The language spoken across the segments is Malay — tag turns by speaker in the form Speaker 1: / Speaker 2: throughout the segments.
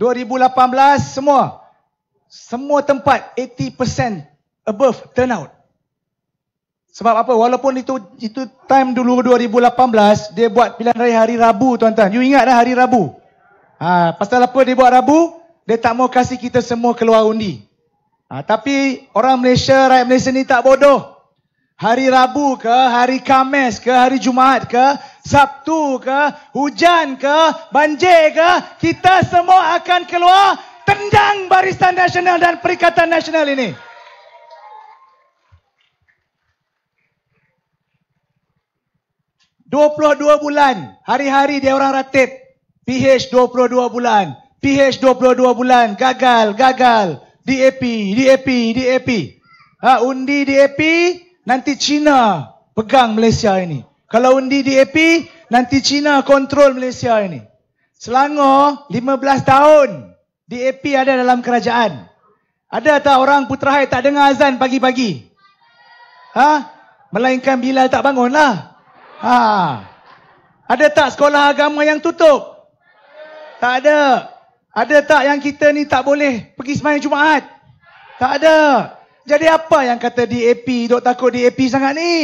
Speaker 1: 2018 semua semua tempat 80% above turnout. Sebab apa? Walaupun itu itu time dulu 2018 dia buat pilihan raya hari Rabu tuan-tuan. You ingat dah hari Rabu? Ha, pasal apa dia buat Rabu? Dia tak mau kasih kita semua keluar undi. Ha, tapi orang Malaysia, rakyat Malaysia ni tak bodoh. Hari Rabu ke, hari Kamis ke, hari Jumaat ke, Sabtu ke, hujan ke, banjir ke, kita semua akan keluar tendang barisan nasional dan perikatan nasional ini. Dua puluh dua bulan, hari-hari dia orang ratip. PH dua puluh dua bulan, PH dua puluh dua bulan, gagal, gagal. DAP, DAP, DAP. Ha, undi DAP, nanti China pegang Malaysia ini. Kalau undi DAP, nanti China kontrol Malaysia ini. Selangor, 15 tahun DAP ada dalam kerajaan. Ada tak orang Putrahai tak dengar azan pagi-pagi? Ha? Melainkan Bilal tak bangun lah. Ha. Ada tak sekolah agama yang tutup? Tak ada. Ada tak yang kita ni tak boleh pergi semayang Jumaat? Tak ada. Jadi apa yang kata DAP, dok takut DAP sangat ni?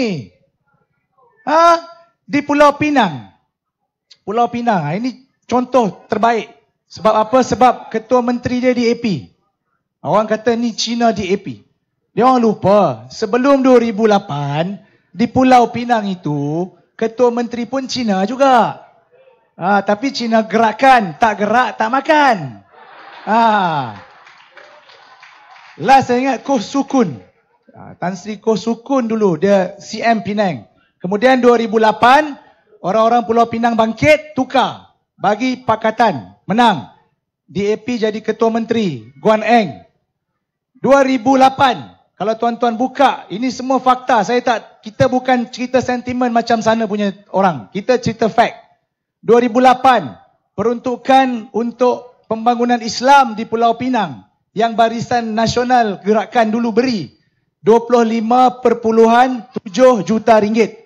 Speaker 1: ha? di Pulau Pinang. Pulau Pinang. Ha, ini contoh terbaik. Sebab apa? Sebab ketua menteri dia di AP. Orang kata ni Cina di AP. Dia orang lupa. Sebelum 2008, di Pulau Pinang itu, ketua menteri pun Cina juga. Ha, tapi Cina gerakan Tak gerak, tak makan. Ha. Last saya ingat Koh Sukun. Ha, Tan Sri Koh Sukun dulu. Dia CM Pinang. Kemudian 2008, orang-orang Pulau Pinang bangkit, tukar. Bagi pakatan, menang. DAP jadi Ketua Menteri, Guan Eng. 2008, kalau tuan-tuan buka, ini semua fakta. Saya tak, kita bukan cerita sentimen macam sana punya orang. Kita cerita fact. 2008, peruntukan untuk pembangunan Islam di Pulau Pinang yang barisan nasional gerakan dulu beri 25.7 juta ringgit.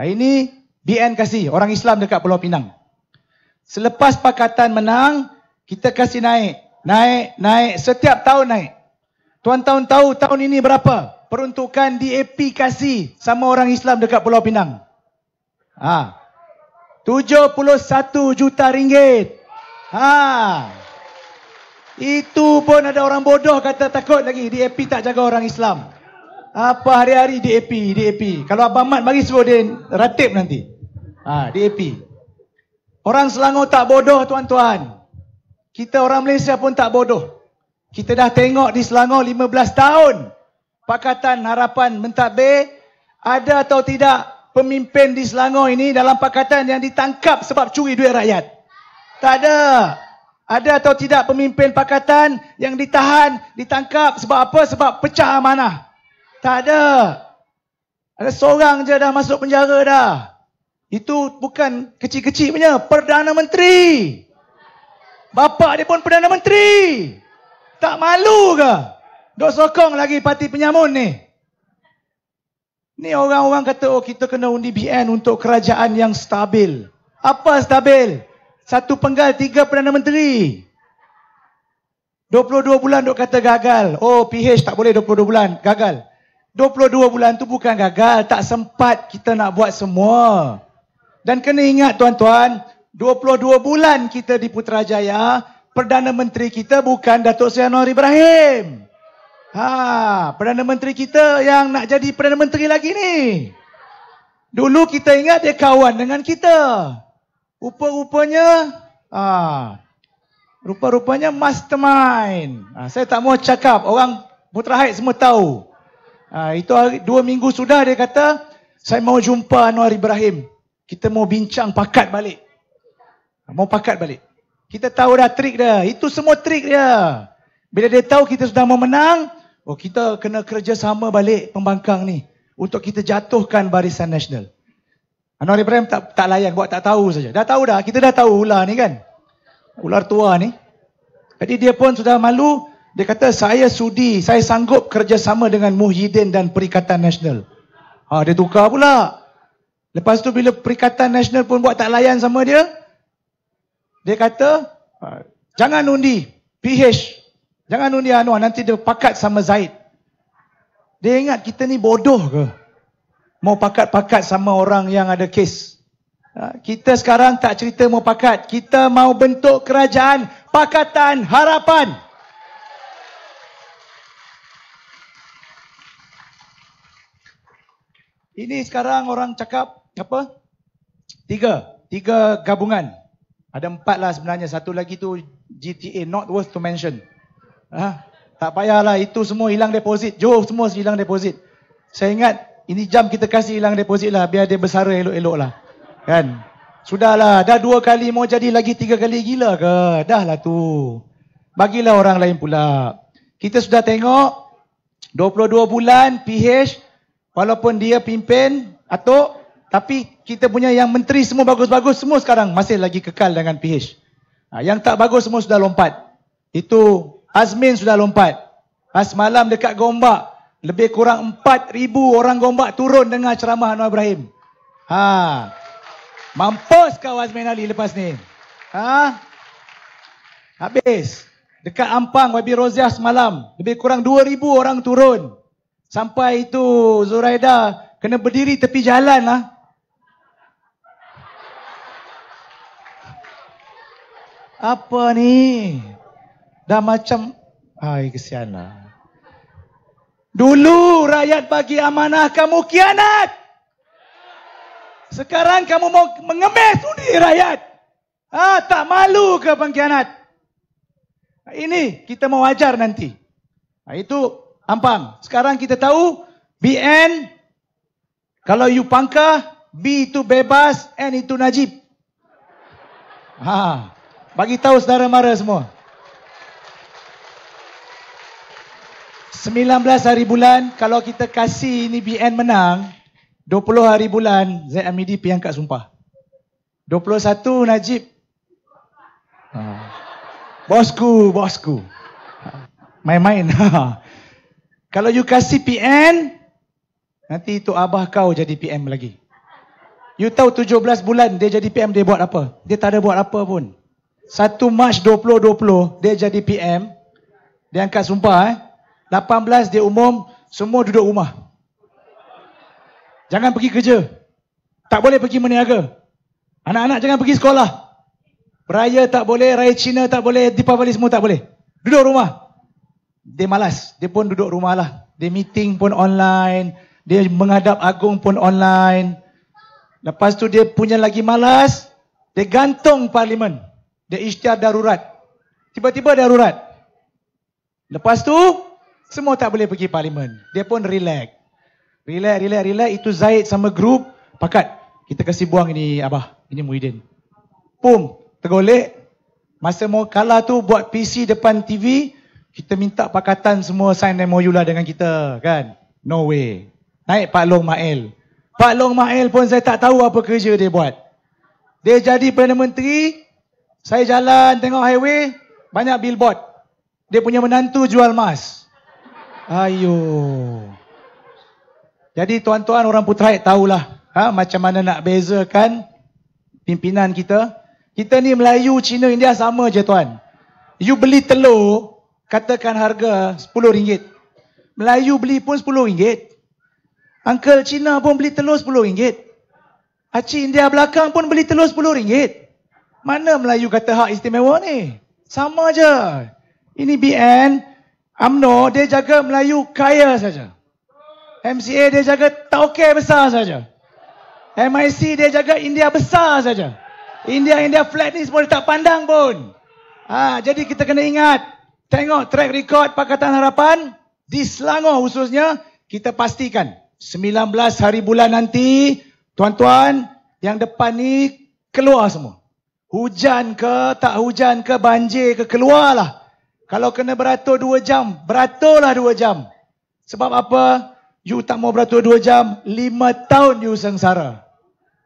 Speaker 1: Nah, ini BN kasih orang Islam dekat Pulau Pinang. Selepas pakatan menang, kita kasih naik. Naik, naik. Setiap tahun naik. Tuan tahun tahu tahun ini berapa? Peruntukan DAP kasih sama orang Islam dekat Pulau Pinang. Ha. 71 juta ringgit. Ha. Itu pun ada orang bodoh kata takut lagi. DAP tak jaga orang Islam apa hari-hari DAP, DAP. Kalau Abang Mat bagi suruh dia ratip nanti. Ha, DAP. Orang Selangor tak bodoh tuan-tuan. Kita orang Malaysia pun tak bodoh. Kita dah tengok di Selangor 15 tahun. Pakatan Harapan b Ada atau tidak pemimpin di Selangor ini dalam pakatan yang ditangkap sebab curi duit rakyat? Tak ada. Ada atau tidak pemimpin pakatan yang ditahan, ditangkap sebab apa? Sebab pecah amanah. Tak ada. Ada seorang je dah masuk penjara dah. Itu bukan kecil-kecil punya. Perdana Menteri. Bapak dia pun Perdana Menteri. Tak malu ke? Dok sokong lagi parti penyamun ni. Ni orang-orang kata, oh kita kena undi BN untuk kerajaan yang stabil. Apa stabil? Satu penggal, tiga Perdana Menteri. 22 bulan dok kata gagal. Oh PH tak boleh 22 bulan. Gagal. 22 bulan tu bukan gagal, tak sempat kita nak buat semua. Dan kena ingat tuan-tuan, 22 bulan kita di Putrajaya, Perdana Menteri kita bukan Datuk Seri Anwar Ibrahim. Ha, Perdana Menteri kita yang nak jadi Perdana Menteri lagi ni. Dulu kita ingat dia kawan dengan kita. Rupa-rupanya, ha, rupa-rupanya mastermind. Ha, saya tak mau cakap, orang Putra Haid semua tahu. Ha, itu hari, dua minggu sudah dia kata, saya mau jumpa Anwar Ibrahim. Kita mau bincang pakat balik. Ah, mau pakat balik. Kita tahu dah trik dia. Itu semua trik dia. Bila dia tahu kita sudah mau menang, oh kita kena kerjasama balik pembangkang ni untuk kita jatuhkan barisan nasional. Anwar Ibrahim tak tak layan buat tak tahu saja. Dah tahu dah, kita dah tahu ular ni kan. Ular tua ni. Jadi dia pun sudah malu, dia kata, saya sudi, saya sanggup kerjasama dengan Muhyiddin dan Perikatan Nasional. Ha, dia tukar pula. Lepas tu bila Perikatan Nasional pun buat tak layan sama dia, dia kata, jangan undi PH. Jangan undi Anwar, nanti dia pakat sama Zaid. Dia ingat kita ni bodoh ke? Mau pakat-pakat sama orang yang ada kes. Ha, kita sekarang tak cerita mau pakat. Kita mau bentuk kerajaan Pakatan Harapan. Ini sekarang orang cakap apa? Tiga. Tiga gabungan. Ada empat lah sebenarnya. Satu lagi tu GTA. Not worth to mention. Ha? Tak payahlah. Itu semua hilang deposit. Jauh semua hilang deposit. Saya ingat ini jam kita kasih hilang deposit lah. Biar dia bersara elok-elok lah. Kan? Sudahlah. Dah dua kali mau jadi lagi tiga kali gila ke? Dah lah tu. Bagilah orang lain pula. Kita sudah tengok 22 bulan PH Walaupun dia pimpin atuk, tapi kita punya yang menteri semua bagus-bagus semua sekarang masih lagi kekal dengan PH. Ha, yang tak bagus semua sudah lompat. Itu Azmin sudah lompat. Pas ha, malam dekat Gombak, lebih kurang 4,000 orang Gombak turun dengar ceramah Anwar Ibrahim. Ha. Mampus kau Azmin Ali lepas ni. Ha? Habis. Dekat Ampang, Wabi Roziah semalam. Lebih kurang 2,000 orang turun. Sampai itu Zuraida kena berdiri tepi jalan lah. Apa ni? Dah macam... Hai, kesian lah. Dulu rakyat bagi amanah kamu kianat. Sekarang kamu mau mengemis undi rakyat. Ha, tak malu ke pengkhianat? Ini kita mau ajar nanti. Ha, itu Ampang. Sekarang kita tahu BN kalau you pangkah B itu bebas, N itu najib. Ha. Bagi tahu saudara mara semua. 19 hari bulan kalau kita kasih ini BN menang, 20 hari bulan amidi ZMD piangkat sumpah. 21 Najib. Ha. Bosku, bosku. Ha. Main-main. Ha. Kalau you kasih PN, nanti itu abah kau jadi PM lagi. You tahu 17 bulan dia jadi PM, dia buat apa? Dia tak ada buat apa pun. 1 Mac 2020, dia jadi PM. Dia angkat sumpah eh. 18 dia umum, semua duduk rumah. Jangan pergi kerja. Tak boleh pergi meniaga. Anak-anak jangan pergi sekolah. Raya tak boleh, raya Cina tak boleh, Deepavali semua tak boleh. Duduk rumah dia malas. Dia pun duduk rumah lah. Dia meeting pun online. Dia menghadap agung pun online. Lepas tu dia punya lagi malas. Dia gantung parlimen. Dia isytihar darurat. Tiba-tiba darurat. Lepas tu, semua tak boleh pergi parlimen. Dia pun relax. Relax, relax, relax. Itu Zaid sama grup. Pakat, kita kasih buang ini Abah. Ini Muhyiddin. Pum, tergolek. Masa mau kalah tu, buat PC depan TV kita minta pakatan semua sign MOU lah dengan kita kan no way naik Pak Long Mael Pak Long Mael pun saya tak tahu apa kerja dia buat dia jadi Perdana Menteri saya jalan tengok highway banyak billboard dia punya menantu jual emas ayo jadi tuan-tuan orang putrait tahulah ha, macam mana nak bezakan pimpinan kita kita ni Melayu, Cina, India sama je tuan you beli telur katakan harga RM10. Melayu beli pun RM10. Uncle Cina pun beli telur RM10. Haji India belakang pun beli telur RM10. Mana Melayu kata hak istimewa ni? Sama je. Ini BN, UMNO, dia jaga Melayu kaya saja. MCA dia jaga tak besar saja. MIC dia jaga India besar saja. India India flat ni semua tak pandang pun. Ha, jadi kita kena ingat, tengok track record Pakatan Harapan di Selangor khususnya, kita pastikan 19 hari bulan nanti, tuan-tuan, yang depan ni keluar semua. Hujan ke, tak hujan ke, banjir ke, keluarlah. Kalau kena beratur 2 jam, beraturlah 2 jam. Sebab apa? You tak mau beratur 2 jam, 5 tahun you sengsara.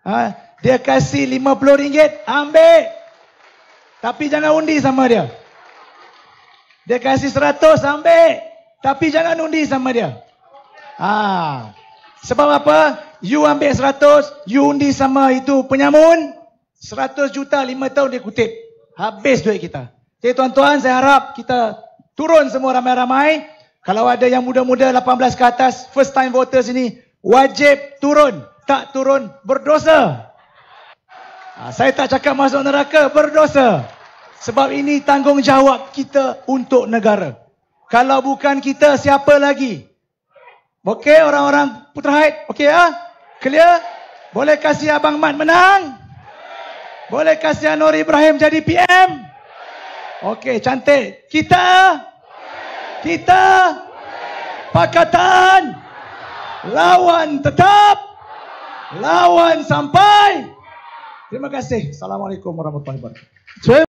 Speaker 1: Ha? Dia kasih RM50, ambil. Tapi jangan undi sama dia. Dia kasih seratus ambil. Tapi jangan undi sama dia. Ha. Sebab apa? You ambil seratus, you undi sama itu penyamun. seratus juta lima tahun dia kutip. Habis duit kita. Jadi tuan-tuan saya harap kita turun semua ramai-ramai. Kalau ada yang muda-muda 18 ke atas, first time voters ini, wajib turun. Tak turun, berdosa. Ha, saya tak cakap masuk neraka, Berdosa. Sebab ini tanggungjawab kita untuk negara. Kalau bukan kita, siapa lagi? Okey, orang-orang Putrahaid? Okey, ya? Clear? Boleh kasih Abang Mat menang? Boleh kasih Anwar Ibrahim jadi PM? Okey, cantik. Kita? Kita? Pakatan? Lawan tetap? Lawan sampai? Terima kasih. Assalamualaikum warahmatullahi wabarakatuh.